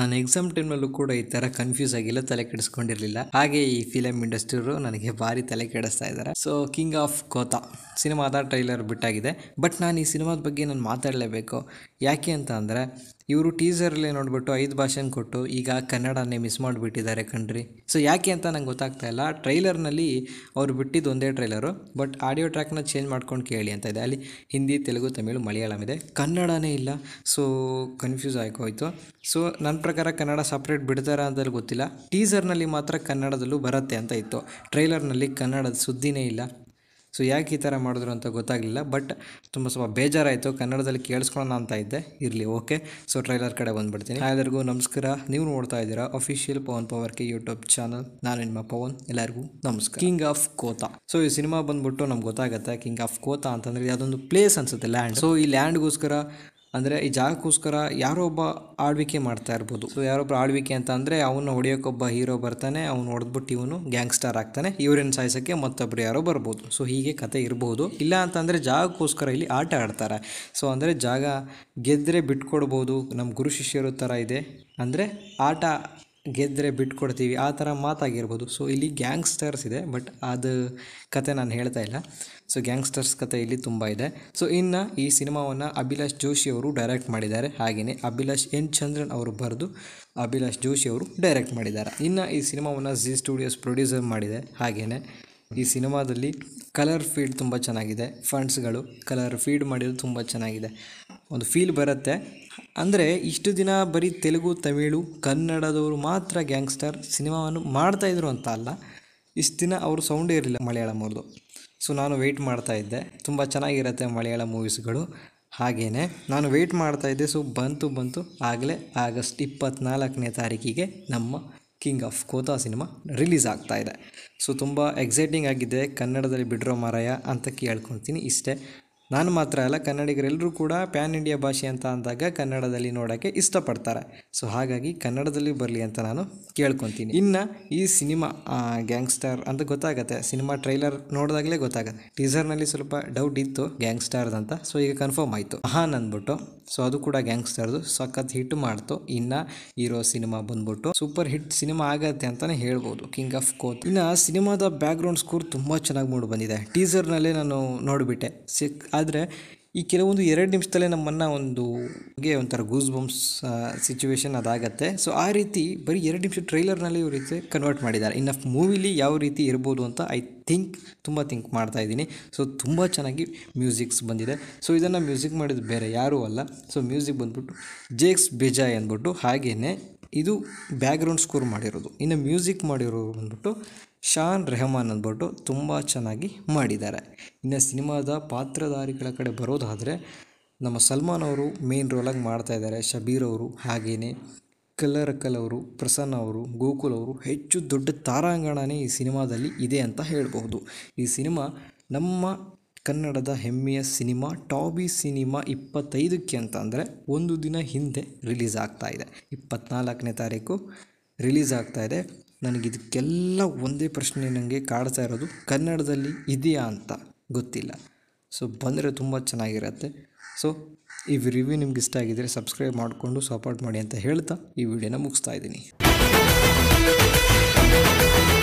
ನಾನು ಎಕ್ಸಾಮ್ ಟೈಮ್ನಲ್ಲೂ ಕೂಡ ಈ ಥರ ಕನ್ಫ್ಯೂಸ್ ಆಗಿಲ್ಲ ತಲೆ ಕೆಡಿಸ್ಕೊಂಡಿರ್ಲಿಲ್ಲ ಹಾಗೆ ಈ ಫಿಲಮ್ ಇಂಡಸ್ಟ್ರಿ ನನಗೆ ಭಾರಿ ತಲೆ ಕೆಡಿಸ್ತಾ ಇದ್ದಾರೆ ಸೊ ಕಿಂಗ್ ಆಫ್ ಕೋತಾ ಸಿನಿಮಾದ ಟ್ರೈಲರ್ ಬಿಟ್ಟಾಗಿದೆ ಬಟ್ ನಾನು ಈ ಸಿನಿಮಾದ ಬಗ್ಗೆ ನಾನು ಮಾತಾಡಲೇಬೇಕು ಯಾಕೆ ಅಂತ ಅಂದರೆ ಇವರು ಟೀಸರಲ್ಲಿ ನೋಡಿಬಿಟ್ಟು ಐದು ಭಾಷೆನ ಕೊಟ್ಟು ಈಗ ಕನ್ನಡನೇ ಮಿಸ್ ಮಾಡಿಬಿಟ್ಟಿದ್ದಾರೆ ಕಣ್ರಿ ಸೊ ಯಾಕೆ ಅಂತ ನಂಗೆ ಗೊತ್ತಾಗ್ತಾ ಇಲ್ಲ ಟ್ರೈಲರ್ನಲ್ಲಿ ಅವ್ರು ಬಿಟ್ಟಿದ್ದು ಒಂದೇ ಟ್ರೈಲರು ಬಟ್ ಆಡಿಯೋ ಟ್ರ್ಯಾಕ್ನ ಚೇಂಜ್ ಮಾಡ್ಕೊಂಡು ಕೇಳಿ ಅಂತ ಇದೆ ಅಲ್ಲಿ ಹಿಂದಿ ತೆಲುಗು ತಮಿಳು ಮಲಯಾಳಂ ಇದೆ ಕನ್ನಡನೇ ಇಲ್ಲ ಸೊ ಕನ್ಫ್ಯೂಸ್ ಆಗೋಯ್ತು ಸೊ ನನ್ನ ಪ್ರಕಾರ ಕನ್ನಡ ಸಪ್ರೇಟ್ ಬಿಡ್ತಾರ ಅಂತಲೂ ಗೊತ್ತಿಲ್ಲ ಟೀಸರ್ನಲ್ಲಿ ಮಾತ್ರ ಕನ್ನಡದಲ್ಲೂ ಬರುತ್ತೆ ಅಂತ ಇತ್ತು ಟ್ರೈಲರ್ನಲ್ಲಿ ಕನ್ನಡದ ಸುದ್ದಿನೇ ಇಲ್ಲ ಸೊ ಯಾಕೆ ಈ ಥರ ಮಾಡಿದ್ರು ಅಂತ ಗೊತ್ತಾಗಲಿಲ್ಲ ಬಟ್ ತುಂಬ ಸ್ವಲ್ಪ ಬೇಜಾರಾಯಿತು ಕನ್ನಡದಲ್ಲಿ ಕೇಳಿಸ್ಕೊಳ್ಳೋಣ ಅಂತ ಇದ್ದೆ ಇರಲಿ ಓಕೆ ಸೊ ಟ್ರೈಲರ್ ಕಡೆ ಬಂದುಬಿಡ್ತೀನಿ ಎಲ್ಲರಿಗೂ ನಮಸ್ಕಾರ ನೀವು ನೋಡ್ತಾ ಇದ್ದೀರಾ ಅಫಿಷಿಯಲ್ ಪವನ್ ಪವರ್ ಕೆ ಯೂಟ್ಯೂಬ್ ಚಾನಲ್ ನಾನು ನಿಮ್ಮ ಪವನ್ ಎಲ್ಲರಿಗೂ ನಮಸ್ಕಾರ ಕಿಂಗ್ ಆಫ್ ಕೋತಾ ಸೊ ಈ ಸಿನಿಮಾ ಬಂದ್ಬಿಟ್ಟು ನಮ್ಗೆ ಗೊತ್ತಾಗುತ್ತೆ ಕಿಂಗ್ ಆಫ್ ಕೋತಾ ಅಂತಂದರೆ ಯಾವುದೊಂದು ಪ್ಲೇಸ್ ಅನ್ಸುತ್ತೆ ಲ್ಯಾಂಡ್ ಸೊ ಈ ಲ್ಯಾಂಡ್ಗೋಸ್ಕರ ಅಂದರೆ ಈ ಜಾಗಕ್ಕೋಸ್ಕರ ಯಾರೋ ಒಬ್ಬ ಆಳ್ವಿಕೆ ಮಾಡ್ತಾ ಇರ್ಬೋದು ಸೊ ಯಾರೊಬ್ಬ ಆಳ್ವಿಕೆ ಅಂತ ಅಂದರೆ ಅವನ್ನ ಹೊಡೆಯೋಕ್ಕೊಬ್ಬ ಹೀರೋ ಬರ್ತಾನೆ ಅವ್ನು ಹೊಡೆದ್ಬಿಟ್ಟು ಇವನು ಗ್ಯಾಂಗ್ಸ್ಟರ್ ಆಗ್ತಾನೆ ಇವ್ರನ್ನ ಸಾಯಿಸೋಕ್ಕೆ ಮತ್ತೊಬ್ಬರು ಯಾರೋ ಬರ್ಬೋದು ಸೊ ಹೀಗೆ ಕತೆ ಇರ್ಬೋದು ಇಲ್ಲ ಅಂತಂದರೆ ಜಾಗಕ್ಕೋಸ್ಕರ ಇಲ್ಲಿ ಆಟ ಆಡ್ತಾರೆ ಸೊ ಅಂದರೆ ಜಾಗ ಗೆದ್ದರೆ ಬಿಟ್ಕೊಡ್ಬೋದು ನಮ್ಮ ಗುರು ಶಿಷ್ಯರು ಥರ ಇದೆ ಅಂದರೆ ಆಟ ಗೆದ್ದರೆ ಬಿಟ್ಕೊಡ್ತೀವಿ ಆ ಥರ ಮಾತಾಗಿರ್ಬೋದು ಸೊ ಇಲ್ಲಿ ಗ್ಯಾಂಗ್ಸ್ಟರ್ಸ್ ಇದೆ ಬಟ್ ಅದು ಕತೆ ನಾನು ಹೇಳ್ತಾ ಇಲ್ಲ ಸೊ ಗ್ಯಾಂಗ್ಸ್ಟರ್ಸ್ ಕತೆ ಇಲ್ಲಿ ತುಂಬ ಇದೆ ಸೊ ಇನ್ನು ಈ ಸಿನಿಮಾವನ್ನು ಅಭಿಲಾಷ್ ಜೋಶಿ ಅವರು ಡೈರೆಕ್ಟ್ ಮಾಡಿದ್ದಾರೆ ಹಾಗೆಯೇ ಅಭಿಲಾಷ್ ಎನ್ ಚಂದ್ರನ್ ಅವರು ಬರೆದು ಅಭಿಲಾಷ್ ಜೋಶಿ ಅವರು ಡೈರೆಕ್ಟ್ ಮಾಡಿದ್ದಾರೆ ಇನ್ನು ಈ ಸಿನಿಮಾವನ್ನು ಜಿ ಸ್ಟುಡಿಯೋಸ್ ಪ್ರೊಡ್ಯೂಸರ್ ಮಾಡಿದೆ ಹಾಗೆಯೇ ಈ ಸಿನಿಮಾದಲ್ಲಿ ಕಲರ್ ಫೀಡ್ ತುಂಬ ಚೆನ್ನಾಗಿದೆ ಫಂಡ್ಸ್ಗಳು ಕಲರ್ ಫೀಡ್ ಮಾಡಿರೋದು ತುಂಬ ಚೆನ್ನಾಗಿದೆ ಒಂದು ಫೀಲ್ ಬರುತ್ತೆ ಅಂದರೆ ಇಷ್ಟು ದಿನ ಬರೀ ತೆಲುಗು ತಮಿಳು ಕನ್ನಡದವರು ಮಾತ್ರ ಗ್ಯಾಂಗ್ಸ್ಟರ್ ಸಿನಿಮಾವನ್ನು ಮಾಡ್ತಾಯಿದ್ರು ಅಂತ ಅಲ್ಲ ಇಷ್ಟು ದಿನ ಅವರು ಸೌಂಡೇ ಇರಲಿಲ್ಲ ಮಲಯಾಳಂ ಅವ್ರದ್ದು ಸೊ ನಾನು ವೆಯ್ಟ್ ಮಾಡ್ತಾಯಿದ್ದೆ ತುಂಬ ಚೆನ್ನಾಗಿರುತ್ತೆ ಮಲಯಾಳ ಮೂವೀಸ್ಗಳು ಹಾಗೇ ನಾನು ವೆಯ್ಟ್ ಮಾಡ್ತಾಯಿದ್ದೆ ಸೊ ಬಂತು ಬಂತು ಆಗಲೇ ಆಗಸ್ಟ್ ಇಪ್ಪತ್ತ್ನಾಲ್ಕನೇ ತಾರೀಕಿಗೆ ನಮ್ಮ king of Kotha cinema release ಆಗ್ತಾ ಇದೆ ಸೊ ತುಂಬ ಎಕ್ಸೈಟಿಂಗ್ ಆಗಿದೆ ಕನ್ನಡದಲ್ಲಿ ಬಿಡ್ರೋ ಮಾರಾಯ ಅಂತ ಕೇಳ್ಕೊತೀನಿ ಇಷ್ಟೇ ನಾನು ಮಾತ್ರ ಅಲ್ಲ ಕನ್ನಡಿಗರೆಲ್ಲರೂ ಕೂಡ ಪ್ಯಾನ್ ಇಂಡಿಯಾ ಭಾಷೆ ಅಂತ ಅಂದಾಗ ಕನ್ನಡದಲ್ಲಿ ನೋಡೋಕ್ಕೆ ಇಷ್ಟಪಡ್ತಾರೆ ಸೊ ಹಾಗಾಗಿ ಕನ್ನಡದಲ್ಲಿ ಬರಲಿ ಅಂತ ನಾನು ಕೇಳ್ಕೊತೀನಿ ಇನ್ನು ಈ ಸಿನಿಮಾ ಗ್ಯಾಂಗ್ಸ್ಟರ್ ಅಂತ ಗೊತ್ತಾಗುತ್ತೆ ಸಿನಿಮಾ ಟ್ರೈಲರ್ ನೋಡಿದಾಗಲೇ ಗೊತ್ತಾಗುತ್ತೆ ಟೀಸರ್ನಲ್ಲಿ ಸ್ವಲ್ಪ ಡೌಟ್ ಇತ್ತು ಗ್ಯಾಂಗ್ಸ್ಟಾರ್ದಂತ ಸೊ ಈಗ ಕನ್ಫರ್ಮ್ ಆಯಿತು ಹಾನ್ ಅಂದ್ಬಿಟ್ಟು ಸೊ ಅದು ಕೂಡ ಗ್ಯಾಂಗ್ಸ್ಟರ್ದು ಸಖತ್ ಹಿಟ್ ಮಾಡ್ತು ಇನ್ನ ಇರೋ ಸಿನಿಮಾ ಬಂದ್ಬಿಟ್ಟು ಸೂಪರ್ ಹಿಟ್ ಸಿನಿಮಾ ಆಗತ್ತೆ ಅಂತಾನೆ ಹೇಳ್ಬೋದು ಕಿಂಗ್ ಆಫ್ ಕೋತ್ ಇನ್ನು ಸಿನಿಮಾದ ಬ್ಯಾಕ್ ಗ್ರೌಂಡ್ ಸ್ಕೋರ್ ತುಂಬ ಚೆನ್ನಾಗಿ ಮೂಡ್ ಬಂದಿದೆ ಟೀಸರ್ನಲ್ಲೇ ನಾನು ನೋಡಿಬಿಟ್ಟೆ ಸಿಕ್ ಆದರೆ ಈ ಕೆಲವೊಂದು ಎರಡು ನಿಮಿಷದಲ್ಲೇ ನಮ್ಮನ್ನು ಒಂದು ಒಂಥರ ಗೂಸ್ ಬಂಪ್ಸ್ ಸಿಚುವೇಶನ್ ಅದಾಗತ್ತೆ ಸೊ ಆ ರೀತಿ ಬರೀ ಎರಡು ನಿಮಿಷ ಟ್ರೈಲರ್ನಲ್ಲಿ ಇವ್ರ ರೀತಿ ಕನ್ವರ್ಟ್ ಮಾಡಿದ್ದಾರೆ ಇನ್ನು ಮೂವಿಲಿ ಯಾವ ರೀತಿ ಇರ್ಬೋದು ಅಂತ ಐ ಥಿಂಕ್ ತುಂಬ ಥಿಂಕ್ ಮಾಡ್ತಾ ಇದ್ದೀನಿ ಸೊ ತುಂಬ ಚೆನ್ನಾಗಿ ಮ್ಯೂಸಿಕ್ಸ್ ಬಂದಿದೆ ಸೊ ಇದನ್ನು ಮ್ಯೂಸಿಕ್ ಮಾಡಿದ ಬೇರೆ ಯಾರೂ ಅಲ್ಲ ಸೊ ಮ್ಯೂಸಿಕ್ ಬಂದ್ಬಿಟ್ಟು ಜೇಕ್ಸ್ ಬೇಜಾಯ್ ಅಂದ್ಬಿಟ್ಟು ಹಾಗೆಯೇ ಇದು ಬ್ಯಾಕ್ಗ್ರೌಂಡ್ ಸ್ಕೋರ್ ಮಾಡಿರೋದು ಇನ್ನು ಮ್ಯೂಸಿಕ್ ಮಾಡಿರೋರು ಬಂದ್ಬಿಟ್ಟು ಶಾನ್ ರೆಹಮಾನ್ ಅಂದ್ಬಿಟ್ಟು ತುಂಬ ಚೆನ್ನಾಗಿ ಮಾಡಿದ್ದಾರೆ ಇನ್ನು ಸಿನಿಮಾದ ಪಾತ್ರಧಾರಿಗಳ ಕಡೆ ಬರೋದಾದರೆ ನಮ್ಮ ಸಲ್ಮಾನ್ ಅವರು ಮೇನ್ ರೋಲಾಗಿ ಇದ್ದಾರೆ ಶಬೀರ್ ಅವರು ಹಾಗೆಯೇ ಕಲ್ಲರಕಲ್ ಅವರು ಪ್ರಸನ್ನ ಅವರು ಗೋಕುಲ್ ಅವರು ಹೆಚ್ಚು ದೊಡ್ಡ ತಾರಾಂಗಣನೇ ಈ ಸಿನಿಮಾದಲ್ಲಿ ಇದೆ ಅಂತ ಹೇಳಬಹುದು ಈ ಸಿನಿಮಾ ನಮ್ಮ ಕನ್ನಡದ ಹೆಮ್ಮೆಯ ಸಿನಿಮಾ ಟಾಬಿ ಸಿನಿಮಾ ಇಪ್ಪತ್ತೈದಕ್ಕೆ ಅಂತ ಅಂದರೆ ಒಂದು ದಿನ ಹಿಂದೆ ರಿಲೀಸ್ ಆಗ್ತಾಯಿದೆ ಇಪ್ಪತ್ತ್ನಾಲ್ಕನೇ ತಾರೀಕು ರಿಲೀಸ್ ಆಗ್ತಾಯಿದೆ ನನಗಿದಕ್ಕೆಲ್ಲ ಒಂದೇ ಪ್ರಶ್ನೆ ನನಗೆ ಕಾಡ್ತಾ ಇರೋದು ಕನ್ನಡದಲ್ಲಿ ಇದೆಯಾ ಅಂತ ಗೊತ್ತಿಲ್ಲ ಸೊ ಬಂದರೆ ತುಂಬ ಚೆನ್ನಾಗಿರತ್ತೆ ಸೊ ಈ ರಿವ್ಯೂ ನಿಮ್ಗೆ ಇಷ್ಟ ಆಗಿದ್ದರೆ ಸಬ್ಸ್ಕ್ರೈಬ್ ಮಾಡಿಕೊಂಡು ಸಪೋರ್ಟ್ ಮಾಡಿ ಅಂತ ಹೇಳ್ತಾ ಈ ವಿಡಿಯೋನ ಮುಗಿಸ್ತಾ ಇದ್ದೀನಿ